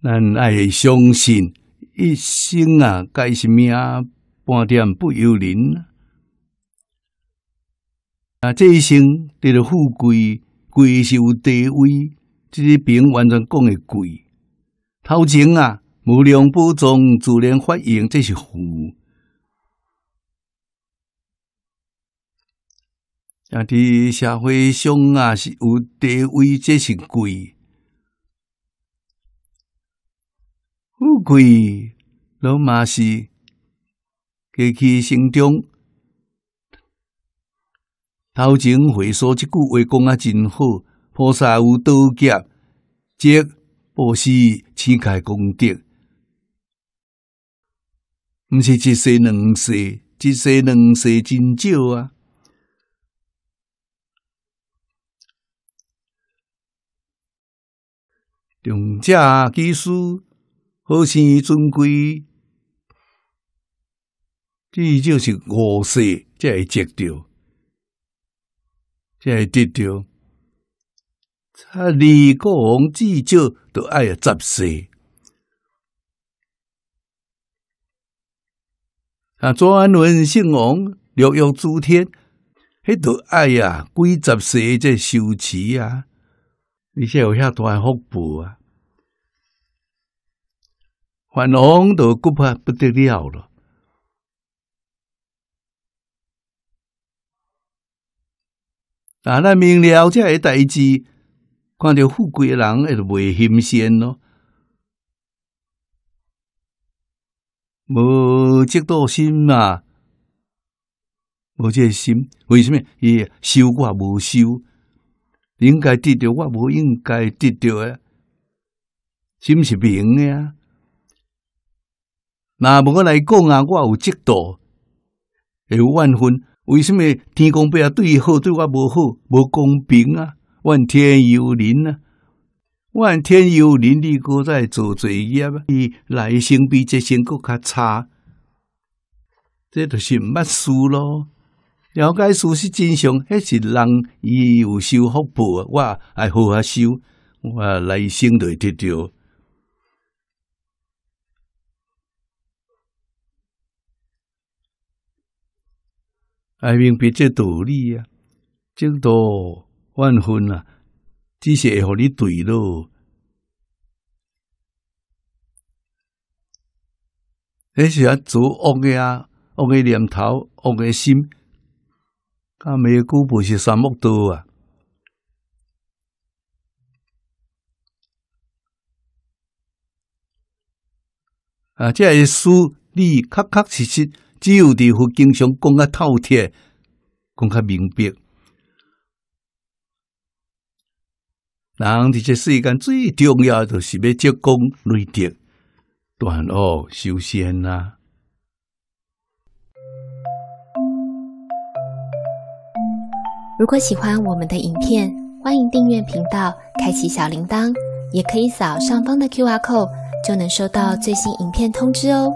咱爱相信，一生啊，该是命，半点不由人。啊，这一生得了富贵，贵是有地位，这个病完全讲诶贵。头前啊，无量布种，自然发因，这是富。啊，伫社会上啊是有地位，这是贵。贵，拢嘛是过去成长。头前回首即句话讲啊真好，菩萨有道劫，即布施乞丐功德，毋是一世两世，一世两世真少啊。何是尊贵？至少是五岁才会接到，才会得着。他二国王至少都爱呀十岁，啊，庄安文姓王，六欲诸天，迄都爱啊，几十岁才修持啊，而且有遐大诶哭步啊。万龙都顾怕不得了了，啊！咱明了这个代志，看到富贵人，也就未心鲜咯。无这多心啊，无这心，为什么？伊修我无修，应该得到我无应该得到啊！心是明的啊！那我来讲啊，我有嫉妒，有怨恨。为什么天公伯啊对伊好，对我无好，无公平啊？怨天尤人啊，怨天尤人，你搁再做罪业啊，伊来生比这生搁较差，这著是毋捌事咯。了解事实真相，迄是人伊有受福报？我爱好好修，我来生会得到。爱明白这道理啊，正道万分啊！只是会互你对咯。那是啊，做恶的啊，恶的念头，恶的心，甲没有古布是三木多啊！啊，这系事，你确确实实。只有地福经常讲较透彻，讲较明白。人伫这世间最重要就是要积功累德、断恶修善啦。如果喜欢我们的影片，欢迎订阅频道，开启小铃铛，也可以扫上方的 Q R code，就能收到最新影片通知哦。